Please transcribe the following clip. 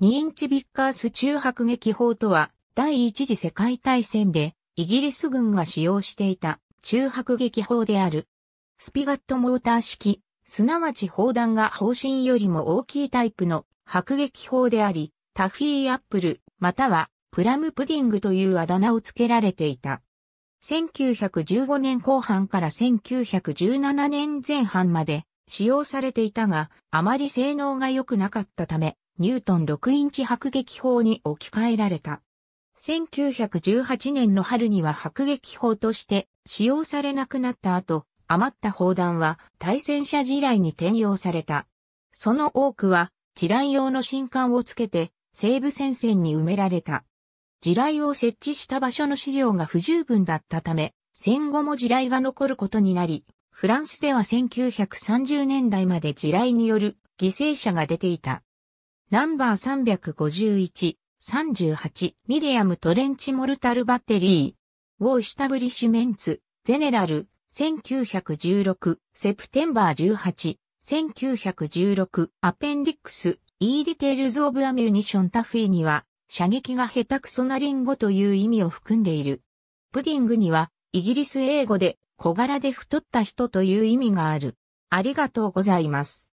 2インチビッカース中迫撃砲とは、第一次世界大戦で、イギリス軍が使用していた中迫撃砲である。スピガットモーター式、すなわち砲弾が砲身よりも大きいタイプの迫撃砲であり、タフィーアップル、またはプラムプディングというあだ名を付けられていた。1915年後半から1917年前半まで使用されていたが、あまり性能が良くなかったため、ニュートン6インチ迫撃砲に置き換えられた。1918年の春には迫撃砲として使用されなくなった後、余った砲弾は対戦車地雷に転用された。その多くは地雷用の新艦をつけて西部戦線に埋められた。地雷を設置した場所の資料が不十分だったため、戦後も地雷が残ることになり、フランスでは1930年代まで地雷による犠牲者が出ていた。ナンバー351、38、ミディアムトレンチモルタルバッテリー、ウォーシタブリシュメンツ、ゼネラル、1916、セプテンバー18、1916、アペンディックス、E ー・ディテールズ・オブ・アミュニションタフィーには、射撃が下手くそなリンゴという意味を含んでいる。プディングには、イギリス英語で小柄で太った人という意味がある。ありがとうございます。